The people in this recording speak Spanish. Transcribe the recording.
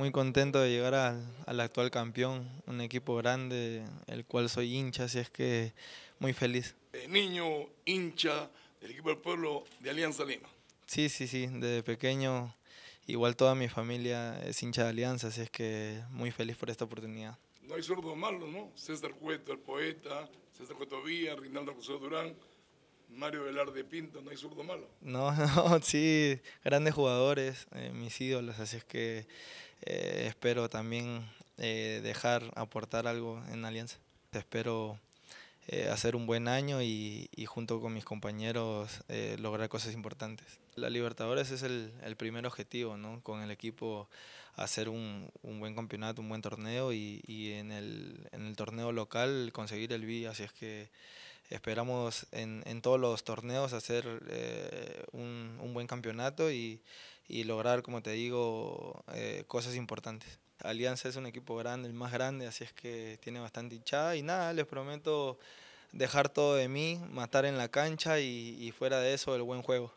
Muy contento de llegar al, actual campeón, un equipo grande, el cual soy hincha, así es que muy feliz. Eh, niño hincha del equipo del pueblo de Alianza Lima. Sí, sí, sí, desde pequeño igual toda mi familia es hincha de Alianza, así es que muy feliz por esta oportunidad. No hay zurdo malo, ¿no? César Cueto, el poeta, César Cueto Vía, Rinaldo José Durán, Mario Velarde Pinto, no hay zurdo malo. No, no, sí, grandes jugadores, eh, mis ídolos, así es que eh, espero también eh, dejar aportar algo en Alianza. Espero eh, hacer un buen año y, junto con mis compañeros lograr cosas importantes. La Libertadores es el, primer objetivo, ¿no? con el equipo hacer un, buen campeonato, un buen torneo y, y en, el, en, el, torneo local conseguir el B, así es que esperamos en, en todos los torneos hacer un, un buen campeonato y, y lograr, como te digo, eh, cosas importantes. Alianza es un equipo grande, el más grande, así es que tiene bastante hinchada y nada, les prometo dejar todo de mí, matar en la cancha y fuera de eso el buen juego.